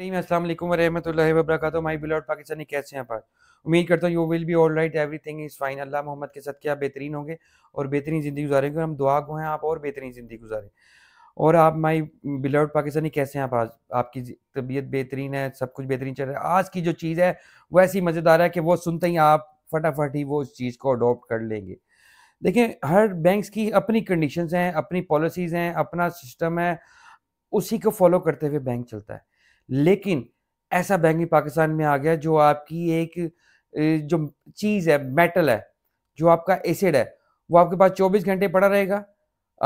Saying Assalamualaikum warahmatullahi wabarakatuh, my कैसे हैं आप उम्मीद करता हूँ you will be all right thing is fine Allah Mohammad के साथ क्या बेहतरीन होंगे और बेहतरीन ज़िंदगी गुजारेंगे और हम दुआ को हैं आप और बेहतरीन ज़िंदगी गुजारें और आप माई बिलर्ड पाकिस्तानी कैसे हैं आप आज आपकी तबीयत बेहतरीन है सब कुछ बेहतरीन चल रहा है आज की जो चीज़ है वो ऐसी मज़ेदार है कि वो सुनते ही आप फटाफट ही वो उस चीज़ को अडोप्ट कर लेंगे देखें हर बैंक की अपनी कंडीशन हैं अपनी पॉलिसीज़ हैं अपना सिस्टम है उसी को फॉलो करते हुए बैंक चलता है लेकिन ऐसा भी पाकिस्तान में आ गया जो आपकी एक जो चीज़ है मेटल है जो आपका एसिड है वो आपके पास 24 घंटे पड़ा रहेगा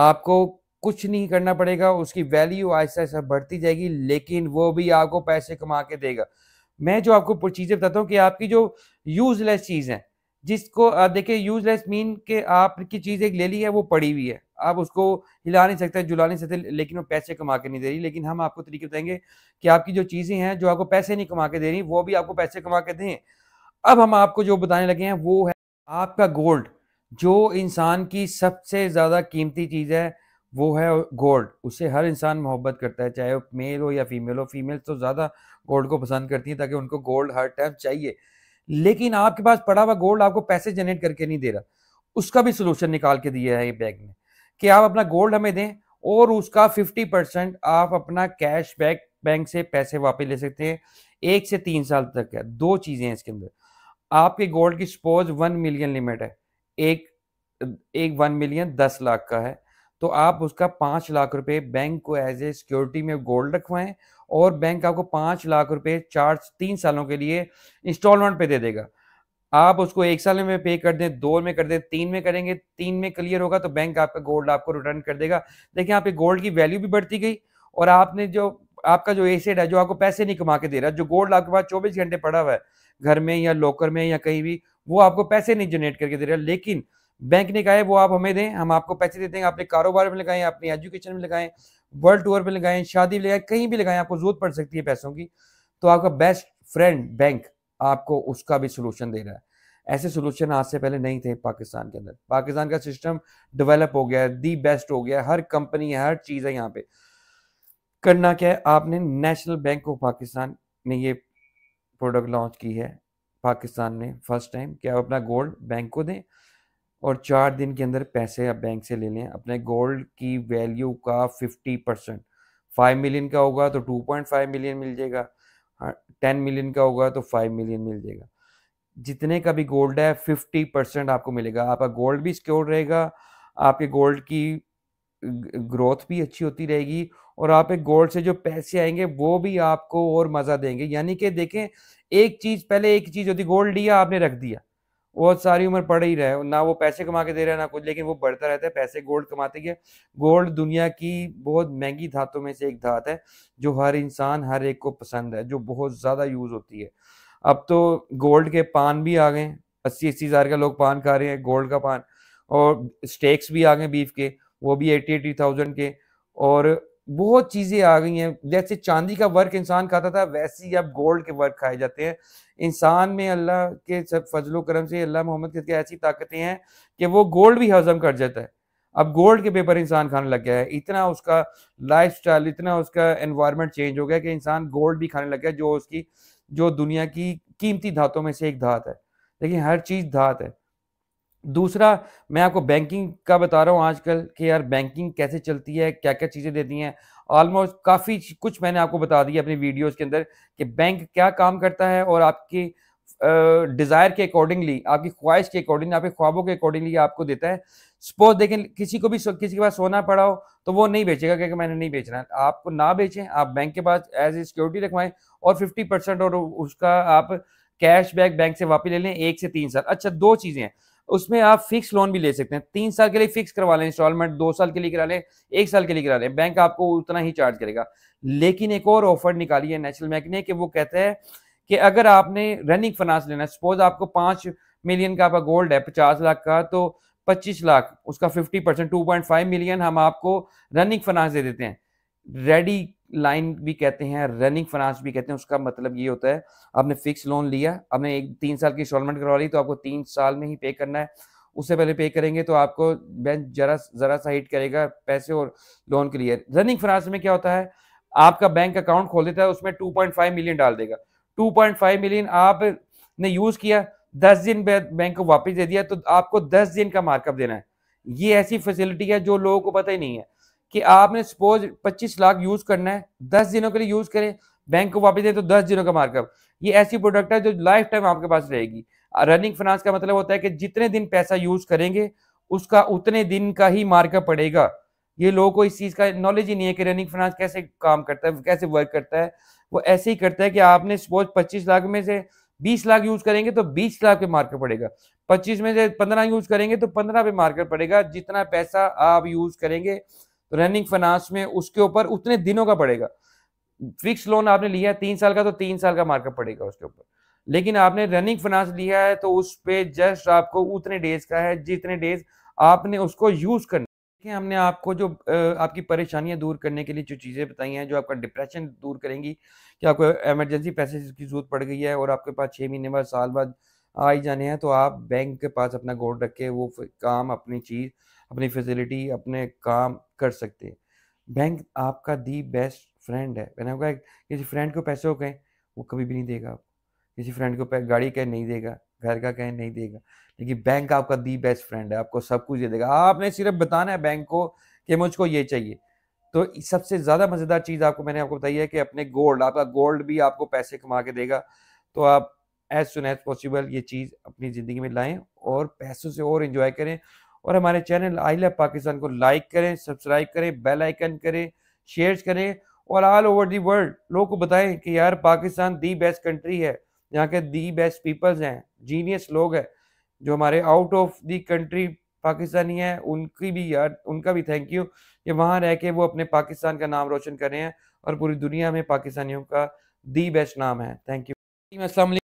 आपको कुछ नहीं करना पड़ेगा उसकी वैल्यू आहिस्ता आहिस्ता बढ़ती जाएगी लेकिन वो भी आपको पैसे कमा के देगा मैं जो आपको चीज़ें बताता हूँ कि आपकी जो यूजलेस चीज़ है जिसको देखिए यूजलेस मीन के आपकी चीज़ एक ले ली है वो पड़ी हुई है आप उसको हिला नहीं सकते जुला नहीं सकते लेकिन वो पैसे कमा के नहीं दे रही लेकिन हम आपको तरीके बताएंगे कि आपकी जो चीज़ें हैं जो आपको पैसे नहीं कमा के दे रही वो भी आपको पैसे कमा के दें अब हम आपको जो बताने लगे हैं वो है आपका गोल्ड जो इंसान की सबसे ज़्यादा कीमती चीज़ है वो है गोल्ड उसे हर इंसान मोहब्बत करता है चाहे वो मेल हो या फीमेल हो फीमेल तो ज़्यादा गोल्ड को पसंद करती है ताकि उनको गोल्ड हर टाइम चाहिए लेकिन आपके पास पड़ा हुआ गोल्ड आपको पैसे जनरेट करके नहीं दे रहा उसका भी सोल्यूशन निकाल के दिया है ये बैग में कि आप अपना गोल्ड हमें दें और उसका 50 परसेंट आप अपना कैश बैक बैंक से पैसे वापस ले सकते हैं एक से तीन साल तक है दो चीज़ें हैं इसके अंदर आपके गोल्ड की सपोज वन मिलियन लिमिट है एक एक वन मिलियन दस लाख का है तो आप उसका पाँच लाख रुपए बैंक को एज ए सिक्योरिटी में गोल्ड रखवाएं और बैंक आपको पाँच लाख रुपए चार तीन सालों के लिए इंस्टॉलमेंट पे दे देगा आप उसको एक साल में पे कर दें दो में कर दें तीन में करेंगे तीन में क्लियर होगा तो बैंक आपका गोल्ड आपको रिटर्न कर देगा देखिए यहाँ पे गोल्ड की वैल्यू भी बढ़ती गई और आपने जो आपका जो एसेड है जो आपको पैसे नहीं कमा के दे रहा जो गोल्ड आपके पास चौबीस घंटे पड़ा हुआ है घर में या लॉकर में या कहीं भी वो आपको पैसे नहीं जनरेट करके दे रहा लेकिन बैंक ने कहा है वो आप हमें दें हम आपको पैसे देते हैं अपने कारोबार में लगाएं अपने एजुकेशन में लगाएं वर्ल्ड टूर में लगाएं शादी में लगाएं कहीं भी लगाएं आपको जरूरत पड़ सकती है पैसों की तो आपका बेस्ट फ्रेंड बैंक आपको उसका भी सोल्यूशन दे रहा है ऐसे सोल्यूशन आज से पहले नहीं थे पाकिस्तान के अंदर पाकिस्तान का सिस्टम डेवलप हो गया है दी बेस्ट हो गया हर कंपनी है हर चीज़ है यहाँ पे करना क्या है आपने नेशनल बैंक ऑफ पाकिस्तान ने ये प्रोडक्ट लॉन्च की है पाकिस्तान में फर्स्ट टाइम कि आप अपना गोल्ड बैंक को दें और चार दिन के अंदर पैसे आप बैंक से ले लें अपने गोल्ड की वैल्यू का फिफ्टी परसेंट फाइव मिलियन का होगा तो टू पॉइंट फाइव मिलियन मिल जाएगा टेन मिलियन का होगा तो फाइव मिलियन मिल जाएगा जितने का भी गोल्ड है फिफ्टी परसेंट आपको मिलेगा आपका गोल्ड भी सिक्योर रहेगा आपके गोल्ड की ग्रोथ भी अच्छी होती रहेगी और आप एक गोल्ड से जो पैसे आएंगे वो भी आपको और मजा देंगे यानी कि देखें एक चीज पहले एक चीज होती गोल्ड लिया आपने रख दिया वो सारी उम्र पढ़ ही रहा है ना वो पैसे कमा के दे रहा है ना कुछ लेकिन वो बढ़ता रहता है पैसे गोल्ड कमाते गए गोल्ड दुनिया की बहुत महंगी धातों में से एक धात है जो हर इंसान हर एक को पसंद है जो बहुत ज़्यादा यूज़ होती है अब तो गोल्ड के पान भी आ गए अस्सी अस्सी हज़ार का लोग पान खा रहे हैं गोल्ड का पान और स्टेक्स भी आ गए बीफ के वो भी एट्टी एटी थाउजेंड के और बहुत चीज़ें आ गई हैं जैसे चांदी का वर्क इंसान खाता था वैसे ही अब गोल्ड के वर्क खाए जाते हैं इंसान में अल्लाह के सब फजलो करम से अल्लाह मोहम्मद के ऐसी ताकतें हैं कि वो गोल्ड भी हजम कर जाता है अब गोल्ड के पेपर इंसान खाने लग गया है इतना उसका लाइफ स्टाइल इतना उसका एनवायरनमेंट चेंज हो गया कि इंसान गोल्ड भी खाने लग गया जो उसकी जो दुनिया की कीमती धातों में से एक धात है लेकिन हर चीज़ धात है दूसरा मैं आपको बैंकिंग का बता रहा हूँ आजकल कि यार बैंकिंग कैसे चलती है क्या क्या चीज़ें देती हैं ऑलमोस्ट काफ़ी कुछ मैंने आपको बता दिया अपनी वीडियोस के अंदर कि बैंक क्या काम करता है और आपकी डिज़ायर के अकॉर्डिंगली आपकी ख्वाहिश के अकॉर्डिंगली आपके ख्वाबों के अकॉर्डिंगली आपको देता है सपोज देखें किसी को भी किसी के पास सोना पड़ा हो तो वो नहीं बेचेगा क्योंकि मैंने नहीं बेचना है आपको ना बेचें आप बैंक के पास एज ए सिक्योरिटी रखवाएं और फिफ्टी परसेंट और उसका आप कैश बैक बैंक से वापस ले लें एक से तीन साल अच्छा दो चीज़ें हैं उसमें आप फिक्स लोन भी ले सकते हैं तीन साल के लिए फिक्स करवा लें इंस्टॉलमेंट दो साल के लिए करा लें एक साल के लिए करा लें बैंक आपको उतना ही चार्ज करेगा लेकिन एक और ऑफर निकाली है नेशनल बैंक ने कि वो कहते हैं कि अगर आपने रनिंग फाइनेंस लेना सपोज आपको पाँच मिलियन का आपका गोल्ड है पचास लाख का तो पच्चीस लाख उसका fifty percent two point five million हम आपको रनिंग फाइनेंस दे देते हैं रेडी लाइन भी कहते हैं रनिंग फाइनेंस भी कहते हैं उसका मतलब ये होता है आपने फिक्स लोन लिया आपने एक तीन साल की इंस्टॉलमेंट करवा ली तो आपको तीन साल में ही पे करना है उससे पहले पे करेंगे तो आपको बैंक जरा जरा सा हिट करेगा पैसे और लोन के लिए रनिंग फाइनेंस में क्या होता है आपका बैंक अकाउंट खोल देता है उसमें 2.5 मिलियन डाल देगा 2.5 मिलियन आपने यूज किया 10 दिन बैंक को वापस दे दिया तो आपको 10 दिन का मार्कअप देना है ये ऐसी फैसिलिटी है जो लोगों को पता ही नहीं है कि आपने सपोज 25 लाख यूज करना है 10 दिनों के लिए यूज करें बैंक को वापस दें तो 10 दिनों का मार्कअप ये ऐसी प्रोडक्ट है जो लाइफ टाइम आपके पास रहेगी रनिंग फाइनेंस का मतलब होता है कि जितने दिन पैसा यूज करेंगे उसका उतने दिन का ही मार्कअप पड़ेगा ये लोगों को इस चीज़ का नॉलेज ही नहीं है कि रनिंग फाइनेंस कैसे काम करता है कैसे वर्क करता है वो ऐसे ही करता है कि आपने सपोज पच्चीस लाख में से बीस लाख यूज करेंगे तो बीस लाख पे मार्कअप पड़ेगा पच्चीस में से पंद्रह यूज करेंगे तो पंद्रह पे मार्कअप पड़ेगा जितना पैसा आप यूज करेंगे तो रनिंग फाइनेंस में उसके ऊपर उतने दिनों का पड़ेगा फिक्स लोन आपने लिया है तीन साल का तो तीन साल का मार्कअप पड़ेगा उसके ऊपर लेकिन आपने रनिंग फाइनेंस लिया है तो उस पर जस्ट आपको उतने डेज का है जितने डेज आपने उसको यूज करना हमने आपको जो आपकी परेशानियां दूर करने के लिए जो चीज़ें बताई हैं जो आपका डिप्रेशन दूर करेंगी कि आपको एमरजेंसी पैसे की जरूरत पड़ गई है और आपके पास छह महीने बाद साल बाद आ ही जाने हैं तो आप बैंक के पास अपना गोल्ड रख के वो काम अपनी चीज़ अपनी फैसिलिटी अपने काम कर सकते हैं बैंक आपका दी बेस्ट फ्रेंड है मैंने कहा किसी फ्रेंड को पैसे हो कहें वो कभी भी नहीं देगा आपको किसी फ्रेंड को गाड़ी कहें नहीं देगा घर का कहें नहीं देगा लेकिन बैंक आपका दी बेस्ट फ्रेंड है आपको सब कुछ दे देगा आपने सिर्फ बताना है बैंक को कि मुझको ये चाहिए तो सबसे ज़्यादा मज़ेदार चीज़ आपको मैंने आपको बताई है कि अपने गोल्ड आपका गोल्ड भी आपको पैसे कमा के देगा तो आप एज सुन एज पॉसिबल ये चीज़ अपनी ज़िंदगी में लाएं और पैसों से और इन्जॉय करें और हमारे चैनल आई लव पाकिस्तान को लाइक करें सब्सक्राइब करें बेल आइकन करें शेयर करें और ऑल ओवर दी वर्ल्ड लोगों को बताएं कि यार पाकिस्तान दी बेस्ट कंट्री है यहाँ के दी बेस्ट पीपल्स हैं जीनियस लोग हैं जो हमारे out of the country Pakistani हैं उनकी भी यार उनका भी थैंक यू कि वहाँ रह के वो अपने पाकिस्तान का नाम रोशन करें हैं और पूरी दुनिया में पाकिस्तानियों का दी बेस्ट नाम है थैंक यू असल